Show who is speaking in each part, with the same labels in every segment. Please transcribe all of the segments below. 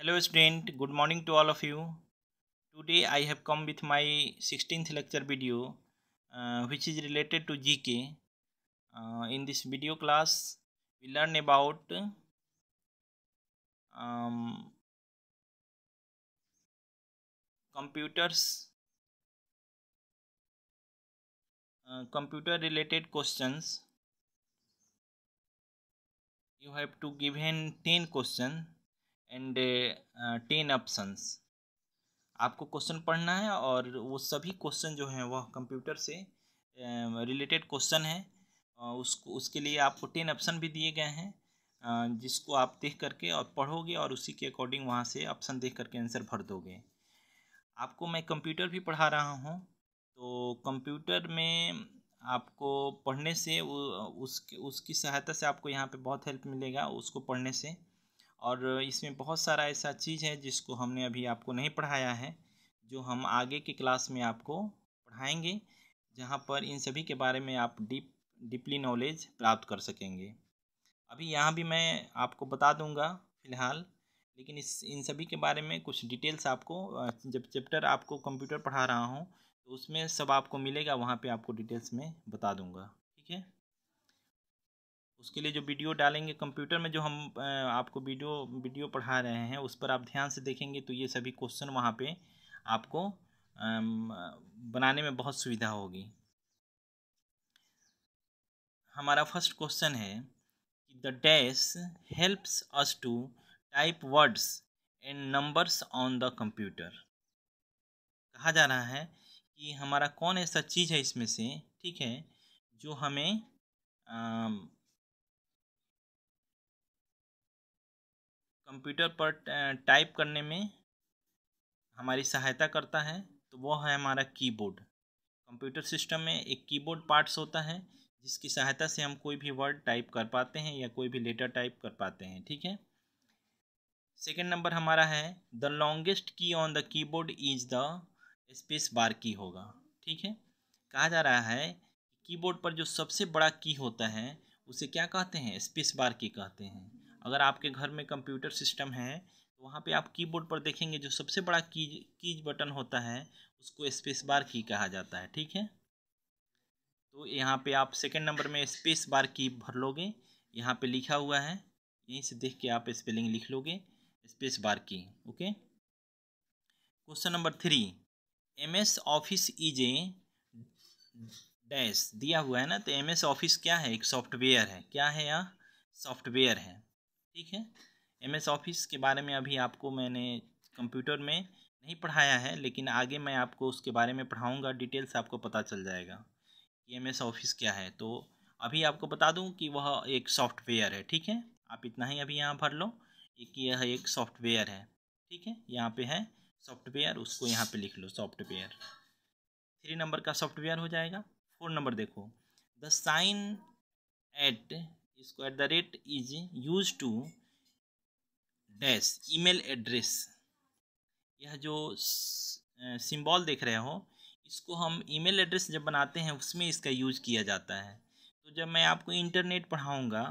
Speaker 1: Hello student, good morning to all of you. Today I have come with my 16th lecture video uh, which is related to GK. Uh, in this video class we learn about um, computers uh, computer related questions you have to given 10 questions and ten options आपको question पढ़ना है और वो सभी question जो हैं वह computer से रिलेटेड क्वेश्चन है उसको उसके लिए आपको टेन ऑप्शन भी दिए गए हैं uh, जिसको आप देख करके और पढ़ोगे और उसी के अकॉर्डिंग वहाँ से ऑप्शन देख करके आंसर भर दोगे आपको मैं कंप्यूटर भी पढ़ा रहा हूँ तो कंप्यूटर में आपको पढ़ने से उसकी उसकी सहायता से आपको यहाँ पे बहुत हेल्प मिलेगा उसको पढ़ने से और इसमें बहुत सारा ऐसा चीज़ है जिसको हमने अभी आपको नहीं पढ़ाया है जो हम आगे के क्लास में आपको पढ़ाएंगे जहाँ पर इन सभी के बारे में आप डीप डीपली नॉलेज प्राप्त कर सकेंगे अभी यहाँ भी मैं आपको बता दूँगा फ़िलहाल लेकिन इस इन सभी के बारे में कुछ डिटेल्स आपको जब चैप्टर आपको कंप्यूटर पढ़ा रहा हूँ तो उसमें सब आपको मिलेगा वहाँ पे आपको डिटेल्स में बता दूँगा ठीक है उसके लिए जो वीडियो डालेंगे कंप्यूटर में जो हम आपको वीडियो वीडियो पढ़ा रहे हैं उस पर आप ध्यान से देखेंगे तो ये सभी क्वेश्चन वहाँ पे आपको बनाने में बहुत सुविधा होगी हमारा फर्स्ट क्वेश्चन है कि the dash helps us to type words and numbers on the computer कहा जा रहा है कि हमारा कौन ऐसा चीज़ है इसमें से ठीक है जो हमें कंप्यूटर पर टाइप करने में हमारी सहायता करता है तो वो है हमारा कीबोर्ड कंप्यूटर सिस्टम में एक कीबोर्ड पार्ट्स होता है जिसकी सहायता से हम कोई भी वर्ड टाइप कर पाते हैं या कोई भी लेटर टाइप कर पाते हैं ठीक है सेकेंड नंबर हमारा है the longest key on the keyboard is the space bar key होगा ठीक है कहा जा रहा है कीबोर्ड पर जो सबसे बड़ा की होता है उसे क्या कहते हैं स्पेस बार की कहते हैं अगर आपके घर में कंप्यूटर सिस्टम है तो वहाँ पे आप कीबोर्ड पर देखेंगे जो सबसे बड़ा कीज कीज बटन होता है उसको स्पेस बार की कहा जाता है ठीक है तो यहाँ पे आप सेकंड नंबर में स्पेस बार की भर लोगे यहाँ पे लिखा हुआ है यहीं से देख के आप स्पेलिंग लिख लोगे space bar key okay question number three M S office is a dash दिया हुआ है ना तो एम एस ऑफिस क्या है एक सॉफ्टवेयर है क्या है यह सॉफ्टवेयर है ठीक है एम एस ऑफिस के बारे में अभी आपको मैंने कंप्यूटर में नहीं पढ़ाया है लेकिन आगे मैं आपको उसके बारे में पढ़ाऊँगा डिटेल्स आपको पता चल जाएगा कि एम एस ऑफिस क्या है तो अभी आपको बता दूँ कि वह एक सॉफ्टवेयर है ठीक है आप इतना ही अभी यहाँ भर लो एक यह एक सॉफ्टवेयर है ठीक है यहाँ पे है सॉफ्टवेयर उसको यहाँ पे लिख लो सॉफ्टवेयर थ्री नंबर का सॉफ्टवेयर हो जाएगा फोर नंबर देखो द साइन एट इसको at the rate is use to dash email address यह जो सिंबल देख रहे हो इसको हम ईमेल एड्रेस जब बनाते हैं उसमें इसका यूज किया जाता है तो जब मैं आपको इंटरनेट पढ़ाऊँगा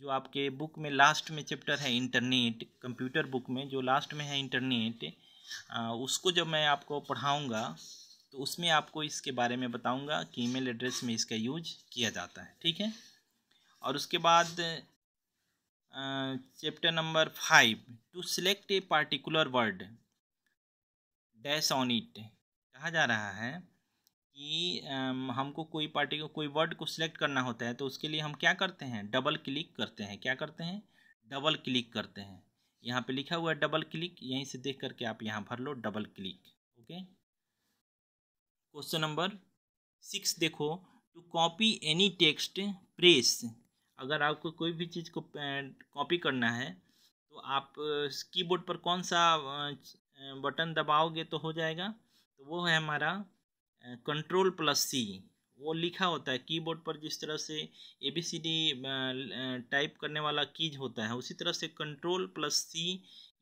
Speaker 1: जो आपके बुक में लास्ट में चैप्टर है इंटरनेट कंप्यूटर बुक में जो लास्ट में है इंटरनेट उसको जब मैं आपको पढ़ाऊँगा तो उसमें आपको इसके बारे में बताऊँगा कि ईमेल एड्रेस में इसका यूज किया जाता है ठीक है और उसके बाद chapter number five to select a particular word dash on it कहा जा रहा है कि हमको कोई पार्टी कोई वर्ड को सिलेक्ट करना होता है तो उसके लिए हम क्या करते हैं डबल क्लिक करते हैं क्या करते हैं डबल क्लिक करते हैं यहाँ पे लिखा हुआ है डबल क्लिक यहीं से देख करके आप यहाँ भर लो double click okay question number six देखो to copy any text press अगर आपको कोई भी चीज़ को कॉपी करना है तो आप कीबोर्ड पर कौन सा बटन दबाओगे तो हो जाएगा तो वो है हमारा कंट्रोल प्लस सी वो लिखा होता है कीबोर्ड पर जिस तरह से A B C D type करने वाला कीज होता है उसी तरह से कंट्रोल प्लस सी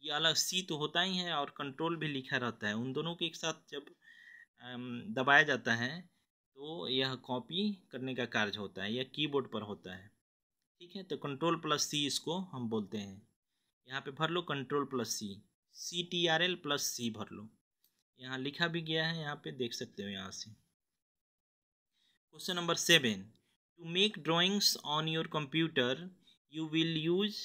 Speaker 1: ये अलग सी तो होता ही है और कंट्रोल भी लिखा रहता है उन दोनों के एक साथ जब दबाया जाता है तो यह कॉपी करने का कार्य होता है यह कीबोर्ड पर होता है ठीक है तो कंट्रोल प्लस सी इसको हम बोलते हैं यहाँ पे भर लो control plus C C T R L plus C भर लो यहाँ लिखा भी गया है यहाँ पे देख सकते हो यहाँ से question number seven to make drawings on your computer you will use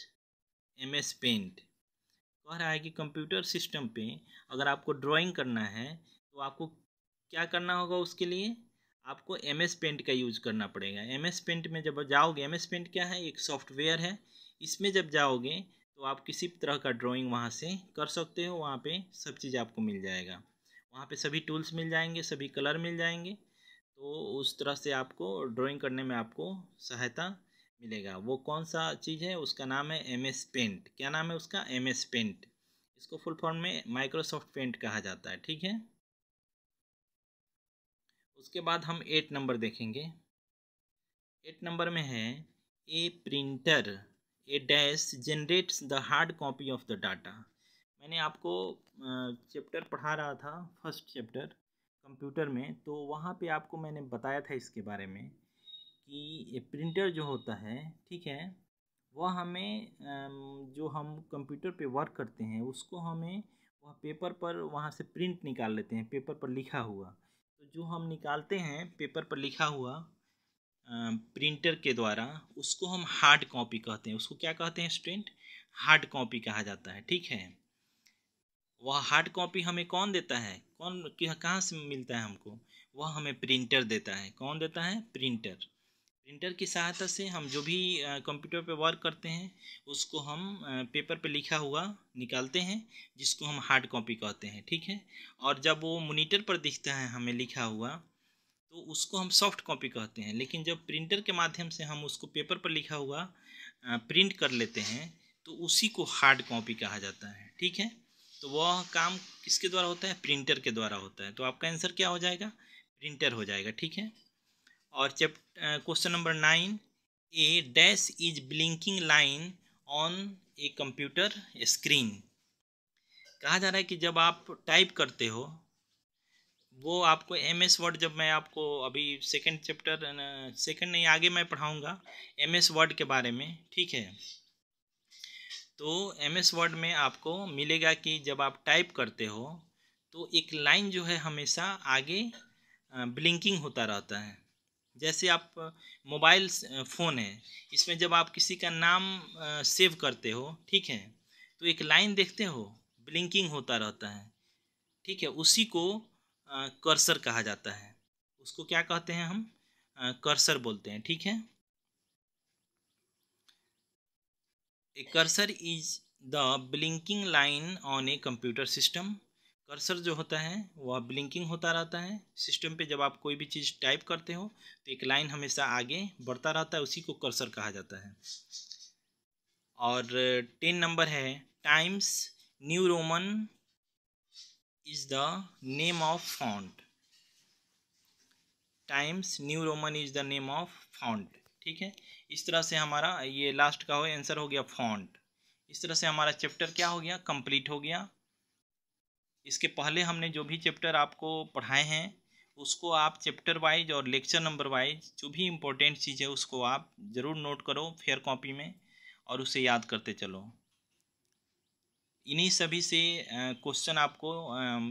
Speaker 1: M S paint कह रहा है कि कंप्यूटर सिस्टम पे अगर आपको ड्राइंग करना है तो आपको क्या करना होगा उसके लिए आपको एम एस पेंट का यूज़ करना पड़ेगा एम एस पेंट में जब जाओगे एम एस पेंट क्या है एक सॉफ्टवेयर है इसमें जब जाओगे तो आप किसी भी तरह का ड्राइंग वहाँ से कर सकते हो वहाँ पे सब चीज़ आपको मिल जाएगा वहाँ पे सभी टूल्स मिल जाएंगे सभी कलर मिल जाएंगे तो उस तरह से आपको ड्राइंग करने में आपको सहायता मिलेगा वो कौन सा चीज़ है उसका नाम है एम एस पेंट क्या नाम है उसका एम एस पेंट इसको फुल फॉर्म में माइक्रोसॉफ्ट पेंट कहा जाता है ठीक है उसके बाद हम एट नंबर देखेंगे एट नंबर में है a printer a dash generates the hard copy of the data मैंने आपको चैप्टर पढ़ा रहा था फर्स्ट चैप्टर कंप्यूटर में तो वहाँ पे आपको मैंने बताया था इसके बारे में कि ये प्रिंटर जो होता है ठीक है वह हमें जो हम कंप्यूटर पे वर्क करते हैं उसको हमें वह पेपर पर वहाँ से प्रिंट निकाल लेते हैं पेपर पर लिखा हुआ जो हम निकालते हैं पेपर पर लिखा हुआ प्रिंटर के द्वारा उसको हम हार्ड कॉपी कहते हैं उसको क्या कहते हैं स्टूडेंट हार्ड कॉपी कहा जाता है ठीक है वह हार्ड कॉपी हमें कौन देता है कौन कहाँ से मिलता है हमको वह हमें प्रिंटर देता है कौन देता है प्रिंटर प्रिंटर की सहायता से हम जो भी कंप्यूटर पे वर्क करते हैं उसको हम पेपर पे लिखा हुआ निकालते हैं जिसको हम हार्ड कॉपी कहते हैं ठीक है और जब वो मोनीटर पर दिखता है हमें लिखा हुआ तो उसको हम सॉफ्ट कॉपी कहते हैं लेकिन जब प्रिंटर के माध्यम से हम उसको पेपर पर लिखा हुआ प्रिंट कर लेते हैं तो उसी को हार्ड कॉपी कहा जाता है ठीक है तो वह काम किसके द्वारा होता है प्रिंटर के द्वारा होता है तो आपका आंसर क्या हो जाएगा प्रिंटर हो जाएगा ठीक है और chapter question number nine a dash is blinking line on a computer screen कहा जा रहा है कि जब आप टाइप करते हो वो आपको एम एस वर्ड जब मैं आपको अभी सेकंड चैप्टर सेकंड नहीं आगे मैं पढ़ाऊँगा एम एस वर्ड के बारे में ठीक है तो एम एस वर्ड में आपको मिलेगा कि जब आप टाइप करते हो तो एक लाइन जो है हमेशा आगे ब्लिंकिंग होता रहता है जैसे आप मोबाइल फ़ोन है इसमें जब आप किसी का नाम सेव करते हो ठीक है तो एक लाइन देखते हो ब्लिंकिंग होता रहता है ठीक है उसी को कर्सर कहा जाता है उसको क्या कहते हैं हम कर्सर बोलते हैं ठीक है a cursor is the blinking line on a computer system cursor जो होता है वह ब्लिंकिंग होता रहता है सिस्टम पे जब आप कोई भी चीज़ टाइप करते हो तो एक लाइन हमेशा आगे बढ़ता रहता है उसी को कर्सर कहा जाता है और टेन नंबर है Times New Roman is the name of font Times New Roman is the name of font ठीक है इस तरह से हमारा ये लास्ट का हो आंसर हो गया फॉन्ट इस तरह से हमारा चैप्टर क्या हो गया कंप्लीट हो गया इसके पहले हमने जो भी चैप्टर आपको पढ़ाए हैं उसको आप चैप्टर वाइज और लेक्चर नंबर वाइज जो भी इम्पोर्टेंट चीज़ है उसको आप ज़रूर नोट करो फेयर कॉपी में और उसे याद करते चलो इन्हीं सभी से क्वेश्चन आपको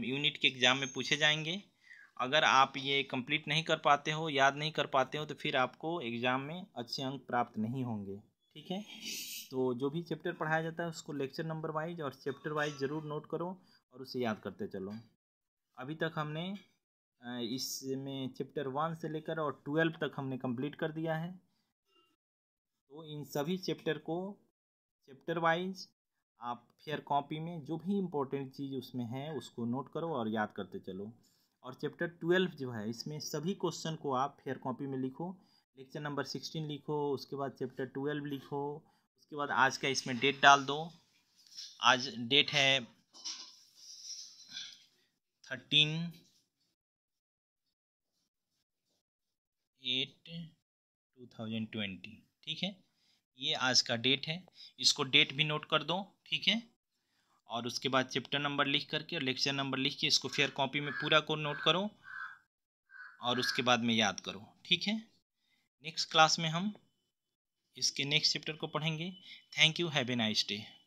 Speaker 1: यूनिट के एग्ज़ाम में पूछे जाएंगे अगर आप ये कंप्लीट नहीं कर पाते हो याद नहीं कर पाते हो तो फिर आपको एग्ज़ाम में अच्छे अंक प्राप्त नहीं होंगे ठीक है तो जो भी चैप्टर पढ़ाया जाता है उसको लेक्चर नंबर वाइज और चैप्टर वाइज ज़रूर नोट करो और उसे याद करते चलो अभी तक हमने इसमें चैप्टर वन से लेकर और ट्वेल्व तक हमने कंप्लीट कर दिया है तो इन सभी चैप्टर को चैप्टर वाइज आप फेयर कॉपी में जो भी इम्पोर्टेंट चीज़ उसमें है उसको नोट करो और याद करते चलो और चैप्टर ट्वेल्व जो है इसमें सभी क्वेश्चन को आप फेयर कॉपी में लिखो लेक्चर नंबर सिक्सटीन लिखो उसके बाद चैप्टर ट्वेल्व लिखो उसके बाद आज का इसमें डेट डाल दो आज डेट है thirteen eight two thousand twenty ठीक है ये आज का डेट है इसको डेट भी नोट कर दो ठीक है और उसके बाद चैप्टर नंबर लिख करके और लेक्चर नंबर लिख के इसको फेयर कॉपी में पूरा को नोट करो और उसके बाद में याद करो ठीक है नेक्स्ट क्लास में हम इसके नेक्स्ट चैप्टर को पढ़ेंगे thank you have a nice day